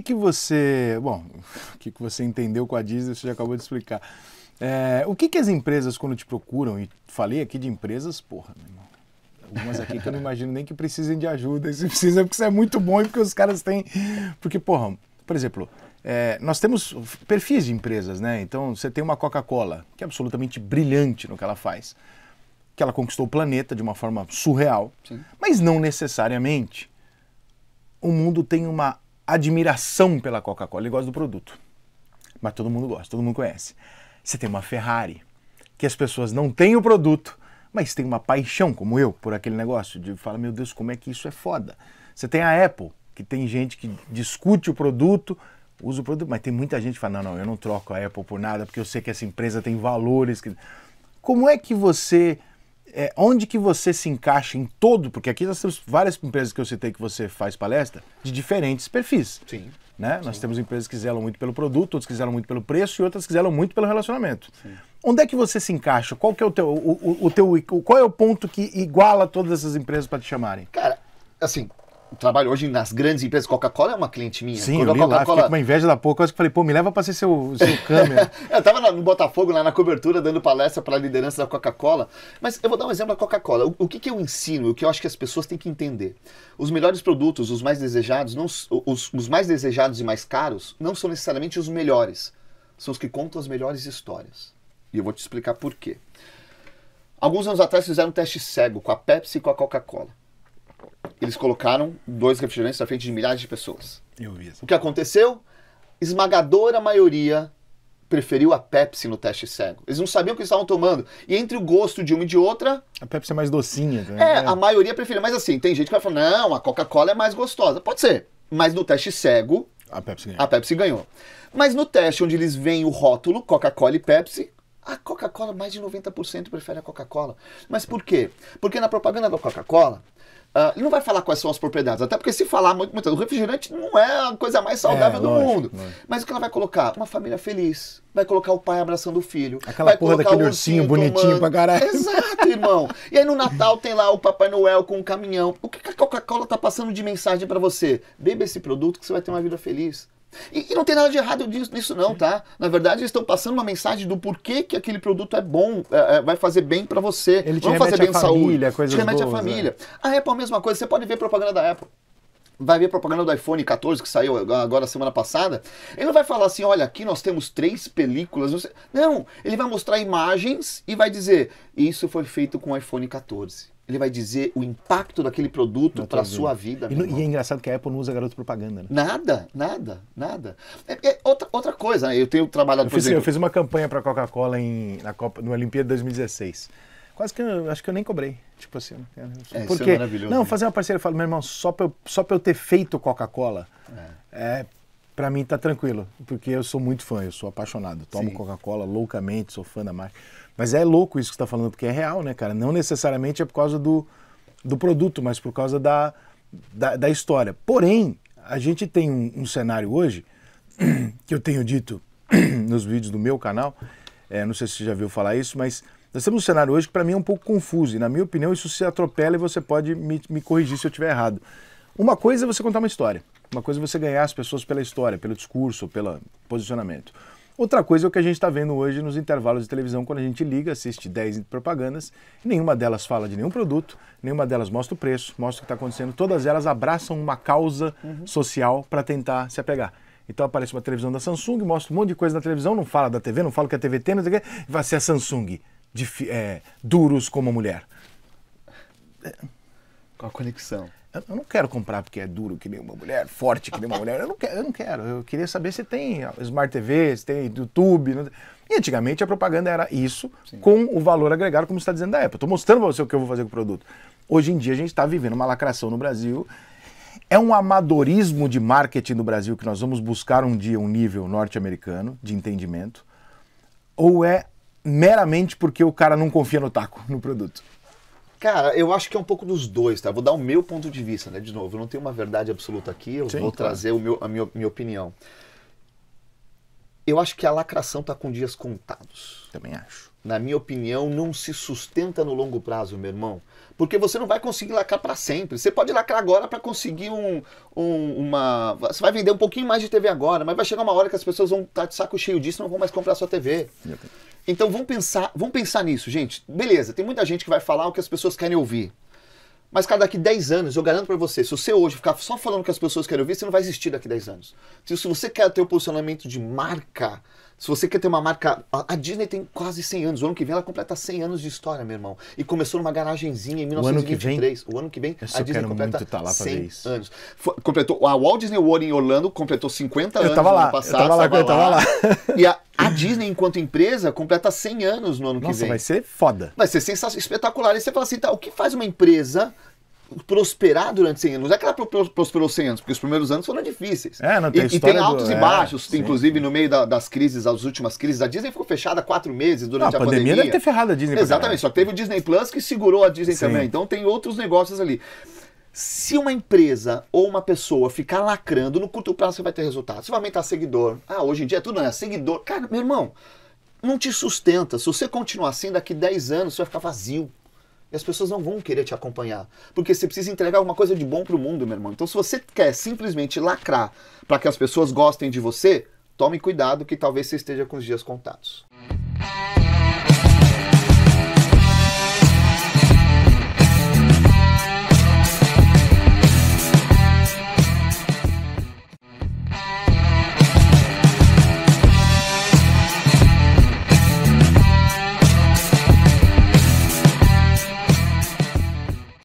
que, que você. Bom, o que, que você entendeu com a Disney, você já acabou de explicar. É, o que, que as empresas, quando te procuram, e falei aqui de empresas, porra, meu irmão, algumas aqui que eu não imagino nem que precisem de ajuda, se precisa é porque você é muito bom e porque os caras têm. Porque, porra, por exemplo, é, nós temos perfis de empresas, né? Então você tem uma Coca-Cola, que é absolutamente brilhante no que ela faz, que ela conquistou o planeta de uma forma surreal, Sim. mas não necessariamente o mundo tem uma admiração pela Coca-Cola, ele gosta do produto. Mas todo mundo gosta, todo mundo conhece. Você tem uma Ferrari, que as pessoas não têm o produto, mas tem uma paixão, como eu, por aquele negócio de fala, meu Deus, como é que isso é foda. Você tem a Apple, que tem gente que discute o produto, usa o produto, mas tem muita gente que fala, não, não, eu não troco a Apple por nada, porque eu sei que essa empresa tem valores. Que... Como é que você é, onde que você se encaixa em todo, porque aqui nós temos várias empresas que eu citei que você faz palestra, de diferentes perfis. Sim. Né? Nós temos empresas que zelam muito pelo produto, outras que zelam muito pelo preço e outras que zelam muito pelo relacionamento. Sim. Onde é que você se encaixa? Qual que é o teu, o, o, o teu, qual é o ponto que iguala todas essas empresas para te chamarem? Cara, assim, trabalho hoje nas grandes empresas. Coca-Cola é uma cliente minha. Sim, Quando eu li lá, fiquei com uma inveja da pouco. Eu acho que falei, pô, me leva para ser seu, seu câmera. eu tava no Botafogo, lá na cobertura, dando palestra para a liderança da Coca-Cola. Mas eu vou dar um exemplo da Coca-Cola. O, o que, que, eu ensino, o que eu acho que as pessoas têm que entender. Os melhores produtos, os mais desejados, não, os, os mais desejados e mais caros, não são necessariamente os melhores. São os que contam as melhores histórias. E eu vou te explicar por quê. Alguns anos atrás fizeram um teste cego com a Pepsi e com a Coca-Cola eles colocaram dois refrigerantes na frente de milhares de pessoas. Eu vi isso. O que aconteceu? Esmagadora maioria preferiu a Pepsi no teste cego. Eles não sabiam o que estavam tomando. E entre o gosto de uma e de outra. A Pepsi é mais docinha, né? É, a maioria preferiu. Mas assim, tem gente que vai falar: não, a Coca-Cola é mais gostosa. Pode ser. Mas no teste cego. A Pepsi ganhou. A Pepsi ganhou. Mas no teste onde eles veem o rótulo, Coca-Cola e Pepsi, a Coca-Cola, mais de 90% prefere a Coca-Cola. Mas por quê? Porque na propaganda da Coca-Cola, Uh, ele não vai falar quais são as propriedades, até porque se falar muito, muito o refrigerante não é a coisa mais é, saudável é, do lógico, mundo. Lógico. Mas o que ela vai colocar? Uma família feliz. Vai colocar o pai abraçando o filho. Aquela vai porra daquele ursinho, bonitinho tomando. pra caralho. Exato, irmão. e aí no Natal tem lá o Papai Noel com um caminhão. O que a Coca-Cola tá passando de mensagem para você? Beba esse produto que você vai ter uma vida feliz. E, e, não tem nada de errado nisso, não, tá? Na verdade, eles estão passando uma mensagem do porquê que aquele produto é bom, é, é, vai fazer bem para você. Ele te fazer bem à saúde. Família, coisa te remete boas, família. Né? A Apple é a mesma coisa. Você pode ver propaganda da Apple vai ver propaganda do iPhone 14 que saiu agora semana passada, ele não vai falar assim, olha, aqui nós temos três películas. Não, ele vai mostrar imagens e vai dizer, isso foi feito com o iPhone 14 ele vai dizer o impacto daquele produto para a sua vida. E, e, é engraçado que a Apple não usa garoto propaganda, né? Nada, nada, nada. É, é outra, outra coisa, né? eu tenho trabalhado... Eu, fiz, exemplo, eu fiz uma campanha para a Coca-Cola na Copa, no Olimpíada 2016. Quase que eu, acho que eu nem cobrei. Tipo assim, é, é, porque, é maravilhoso. Não, né? fazer uma parceria, eu falo, meu irmão, só para eu, só eu ter feito Coca-Cola, é, é para mim tá tranquilo, porque eu sou muito fã, eu sou apaixonado. Tomo Coca-Cola loucamente, sou fã da marca. Mas é louco isso que você está falando, porque é real, né, cara? Não necessariamente é por causa do, do produto, mas por causa da, da, da história. Porém, a gente tem um, um, cenário hoje que eu tenho dito nos vídeos do meu canal, é, não sei se você já viu falar isso, mas nós temos um cenário hoje que para mim é um pouco confuso e na minha opinião isso se atropela e você pode me, me corrigir se eu estiver errado. Uma coisa é você contar uma história. Uma coisa é você ganhar as pessoas pela história, pelo discurso, pelo posicionamento. Outra coisa é o que a gente está vendo hoje nos intervalos de televisão, quando a gente liga, assiste 10 propagandas, nenhuma delas fala de nenhum produto, nenhuma delas mostra o preço, mostra o que está acontecendo. Todas elas abraçam uma causa uhum. social para tentar se apegar. Então aparece uma televisão da Samsung, mostra um monte de coisa na televisão, não fala da TV, não fala que a é TV tem, não sei o que, vai ser a é Samsung, de, é, duros como mulher. Qual a conexão? eu não quero comprar porque é duro que nem uma mulher, forte que nem uma mulher. Eu não quero, eu não quero. Eu queria saber se tem Smart TV, se tem YouTube. Não... E antigamente a propaganda era isso, Sim. com o valor agregado, como você está dizendo da Apple. Estou mostrando para você o que eu vou fazer com o produto. Hoje em dia a gente está vivendo uma lacração no Brasil. É um amadorismo de marketing no Brasil que nós vamos buscar um dia um nível norte-americano de entendimento? Ou é meramente porque o cara não confia no taco, no produto? Cara, eu acho que é um pouco dos dois, tá? vou dar o meu ponto de vista, né? De novo, eu não tenho uma verdade absoluta aqui, eu Sim, vou claro. trazer meu, a minha, minha opinião. Eu acho que a lacração tá com dias contados. Também acho na minha opinião, não se sustenta no longo prazo, meu irmão. Porque você não vai conseguir lacrar para sempre. Você pode lacrar agora para conseguir um, um, uma. Você vai vender um pouquinho mais de TV agora, mas vai chegar uma hora que as pessoas vão estar tá de saco cheio disso e não vão mais comprar sua TV. Então vamos pensar, vamos pensar nisso, gente. Beleza, tem muita gente que vai falar o que as pessoas querem ouvir. Mas, cara, daqui 10 anos, eu garanto para você, se você hoje ficar só falando o que as pessoas querem ouvir, você não vai existir daqui 10 anos. Se você quer ter o posicionamento de marca, se você quer ter uma marca. A Disney tem quase 100 anos. O ano que vem ela completa 100 anos de história, meu irmão. E começou numa garagenzinha em 1923. O ano que vem, ano que vem a Disney completa tá 100 anos. Foi, completou, a Walt Disney World em Orlando completou 50 eu anos tava lá, no ano passado. Eu tava lá, tava eu tava lá. E a, a Disney, enquanto empresa, completa 100 anos no ano Nossa, que vem. Nossa, vai ser foda. Vai ser sensacional, espetacular. E você fala assim, tá, o que faz uma empresa prosperar durante 100 anos. Não é que ela prosperou 100 anos, porque os primeiros anos foram difíceis. É, não tem e, e tem altos do... e é, baixos, é, inclusive sim. no meio da, das crises, as últimas crises. A Disney ficou fechada quatro meses durante não, a, pandemia. A pandemia deve ter ferrado a Disney. Exatamente, só que teve o Disney Plus que segurou a Disney sim. também. Então tem outros negócios ali. Se uma empresa ou uma pessoa ficar lacrando, no curto prazo você vai ter resultado. Você vai aumentar seguidor. Ah, hoje em dia é tudo, né? Seguidor. Cara, meu irmão, não te sustenta. Se você continuar assim, daqui 10 anos você vai ficar vazio. E as pessoas não vão querer te acompanhar. Porque você precisa entregar alguma coisa de bom para o mundo, meu irmão. Então, se você quer simplesmente lacrar para que as pessoas gostem de você, tome cuidado que talvez você esteja com os dias contados.